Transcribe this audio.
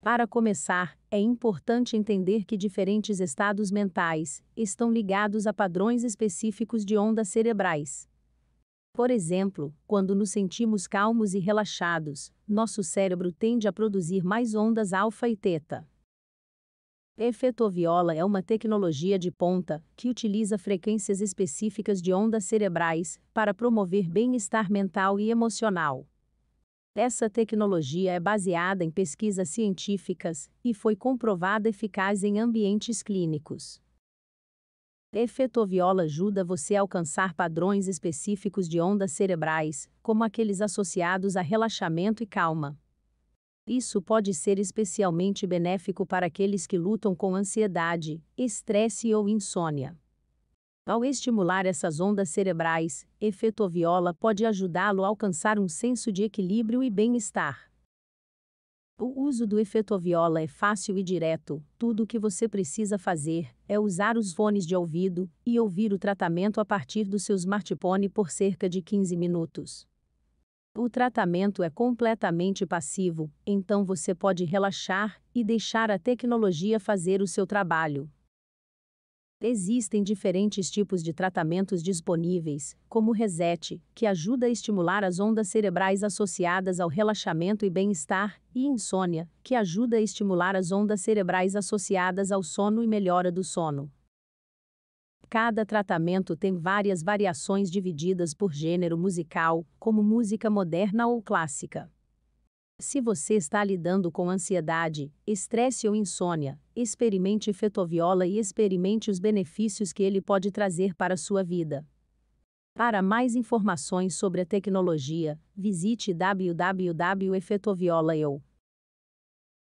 Para começar, é importante entender que diferentes estados mentais estão ligados a padrões específicos de ondas cerebrais. Por exemplo, quando nos sentimos calmos e relaxados, nosso cérebro tende a produzir mais ondas alfa e teta. Efetoviola é uma tecnologia de ponta que utiliza frequências específicas de ondas cerebrais para promover bem-estar mental e emocional. Essa tecnologia é baseada em pesquisas científicas e foi comprovada eficaz em ambientes clínicos. Efetoviola ajuda você a alcançar padrões específicos de ondas cerebrais, como aqueles associados a relaxamento e calma. Isso pode ser especialmente benéfico para aqueles que lutam com ansiedade, estresse ou insônia. Ao estimular essas ondas cerebrais, viola pode ajudá-lo a alcançar um senso de equilíbrio e bem-estar. O uso do viola é fácil e direto. Tudo o que você precisa fazer é usar os fones de ouvido e ouvir o tratamento a partir do seu smartphone por cerca de 15 minutos. O tratamento é completamente passivo, então você pode relaxar e deixar a tecnologia fazer o seu trabalho. Existem diferentes tipos de tratamentos disponíveis, como o Reset, que ajuda a estimular as ondas cerebrais associadas ao relaxamento e bem-estar, e Insônia, que ajuda a estimular as ondas cerebrais associadas ao sono e melhora do sono. Cada tratamento tem várias variações divididas por gênero musical, como música moderna ou clássica. Se você está lidando com ansiedade, estresse ou insônia, experimente Fetoviola e experimente os benefícios que ele pode trazer para a sua vida. Para mais informações sobre a tecnologia, visite www.efetoviola.eu.